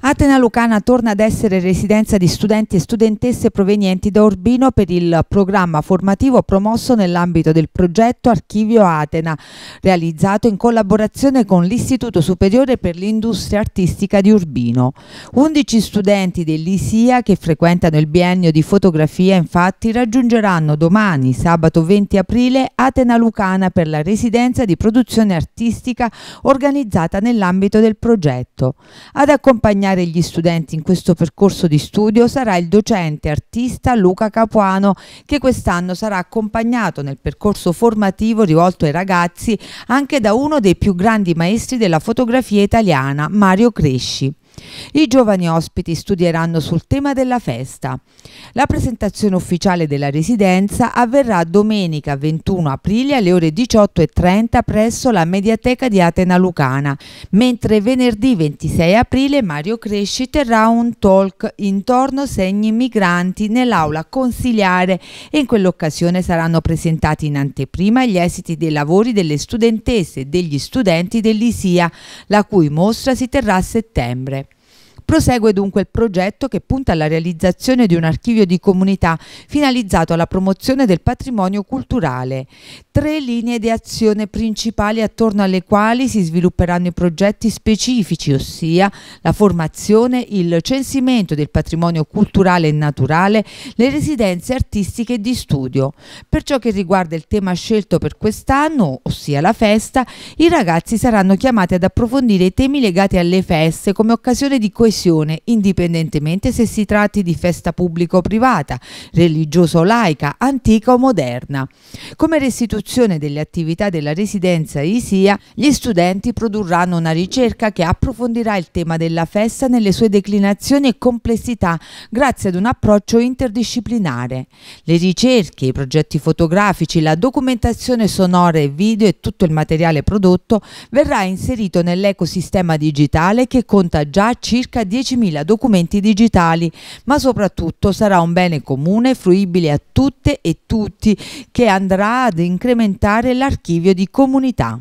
Atena Lucana torna ad essere residenza di studenti e studentesse provenienti da Urbino per il programma formativo promosso nell'ambito del progetto Archivio Atena, realizzato in collaborazione con l'Istituto Superiore per l'Industria Artistica di Urbino. Undici studenti dell'ISIA che frequentano il biennio di fotografia infatti raggiungeranno domani, sabato 20 aprile, Atena Lucana per la residenza di produzione artistica organizzata nell'ambito del progetto. Ad accompagnare accompagnare gli studenti in questo percorso di studio sarà il docente artista Luca Capuano che quest'anno sarà accompagnato nel percorso formativo rivolto ai ragazzi anche da uno dei più grandi maestri della fotografia italiana, Mario Cresci. I giovani ospiti studieranno sul tema della festa. La presentazione ufficiale della residenza avverrà domenica 21 aprile alle ore 18.30 presso la Mediateca di Atena Lucana, mentre venerdì 26 aprile Mario Cresci terrà un talk intorno segni migranti nell'aula consiliare e in quell'occasione saranno presentati in anteprima gli esiti dei lavori delle studentesse e degli studenti dell'ISIA, la cui mostra si terrà a settembre. Prosegue dunque il progetto che punta alla realizzazione di un archivio di comunità finalizzato alla promozione del patrimonio culturale. Tre linee di azione principali attorno alle quali si svilupperanno i progetti specifici, ossia la formazione, il censimento del patrimonio culturale e naturale, le residenze artistiche e di studio. Per ciò che riguarda il tema scelto per quest'anno, ossia la festa, i ragazzi saranno chiamati ad approfondire i temi legati alle feste come occasione di coesione espressione, indipendentemente se si tratti di festa pubblica o privata, religiosa o laica, antica o moderna. Come restituzione delle attività della residenza ISIA, gli studenti produrranno una ricerca che approfondirà il tema della festa nelle sue declinazioni e complessità grazie ad un approccio interdisciplinare. Le ricerche, i progetti fotografici, la documentazione sonora e video e tutto il materiale prodotto verrà inserito nell'ecosistema digitale che conta già circa 10.000 documenti digitali, ma soprattutto sarà un bene comune fruibile a tutte e tutti che andrà ad incrementare l'archivio di comunità.